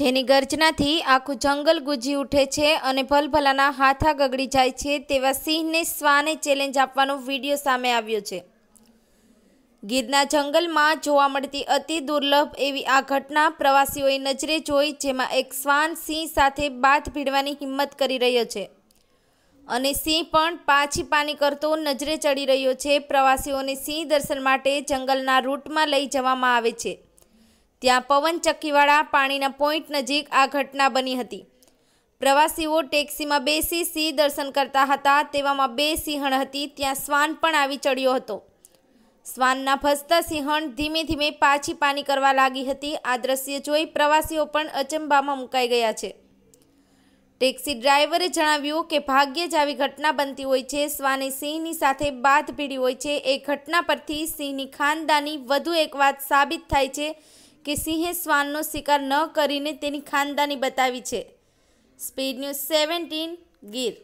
જેની ગર્જનાથી આખું જંગલ ગુજી ઉઠે છે અને ભલભલાના હાથા ગગડી જાય છે તેવા સિંહને શ્વાને ચેલેન્જ આપવાનો વિડીયો સામે આવ્યો છે ગીરના જંગલમાં જોવા મળતી અતિ દુર્લભ એવી આ ઘટના પ્રવાસીઓએ નજરે જોઈ જેમાં એક શ્વાન સિંહ સાથે બાથ ભીડવાની હિંમત કરી રહ્યો છે અને સિંહ પણ પાછી પાની કરતો નજરે ચડી રહ્યો છે પ્રવાસીઓને સિંહ દર્શન માટે જંગલના રૂટમાં લઈ જવામાં આવે છે ત્યાં પવન ચક્કીવાળા પાણીના પોઈન્ટ નજીક આ ઘટના બની હતી પ્રવાસીઓ ટેક્સીમાં બેસી સિંહ દર્શન કરતા હતા તેવામાં બે સિંહણ હતી ત્યાં શ્વાન પણ આવી ચડ્યો હતો શ્વાનના ફસતા સિંહણ ધીમે ધીમે પાછી પાની કરવા લાગી હતી આ દ્રશ્ય જોઈ પ્રવાસીઓ પણ અચંબામાં મુકાઈ ગયા છે ટેક્સી ડ્રાઈવરે જણાવ્યું કે ભાગ્યે જ આવી ઘટના બનતી હોય છે શ્વાને સિંહની સાથે બાદ ભીડી હોય છે એ ઘટના પરથી સિંહની ખાનદાની વધુ એક વાત સાબિત થાય છે કે સિંહે શ્વાનનો શિકાર ન કરીને તેની ખાનદાની બતાવી છે સ્પીડ ન્યૂઝ સેવન્ટીન ગીર